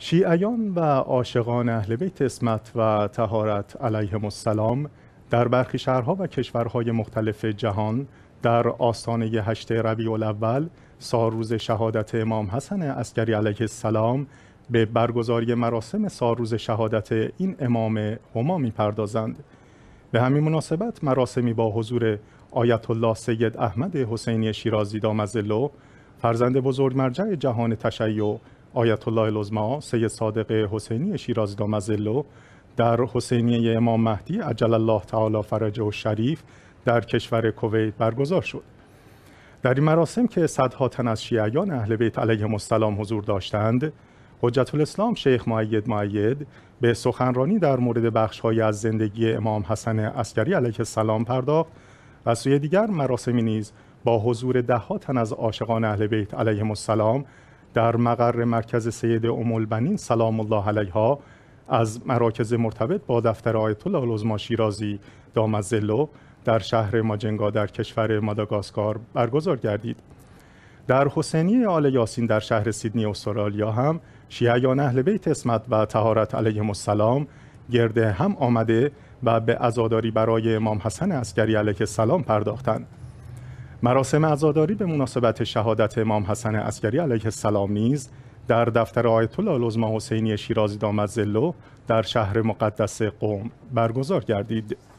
شیعیان و عاشقان اهل بیت اسمت و تهارت علیهم السلام در برخی شهرها و کشورهای مختلف جهان در آستانه هشت ربیع الاول روز شهادت امام حسن عسکری علیه السلام به برگزاری مراسم روز شهادت این امام هما پردازند به همین مناسبت مراسمی با حضور آیت الله سید احمد حسینی شیرازی دامزلو فرزند بزرگ مرجع جهان تشیع آیت الله لزما، سید صادق حسینی شیراز دامزلو در حسینی امام مهدی عجل الله تعالی فرجه و شریف در کشور کویت برگزار شد در این مراسم که صدها تن از شیعیان اهل بیت علیه السلام حضور داشتند حجت الاسلام شیخ معید معید به سخنرانی در مورد بخشهایی از زندگی امام حسن عسکری علیه السلام پرداخت و سوی دیگر مراسمی نیز با حضور ها تن از عاشقان اهل بیت علیه السلام در مقر مرکز سید امولبنین سلام الله علیها از مراکز مرتبط با دفتر آیت الله العظما شیرازی دامزلو در شهر ماجنگا در کشور ماداگاسکار برگزار گردید در حسینی آل یاسین در شهر سیدنی استرالیا هم شیعیان اهل بیت اسمت و تهارت علیهم السلام گرده هم آمده و به عزاداری برای امام حسن عسکری علیه السلام پرداختند مراسم عزاداری به مناسبت شهادت امام حسن عسکری علیه السلام نیز در دفتر آیت الله لزما حسینی شیرازی دامت در شهر مقدس قوم برگزار گردید.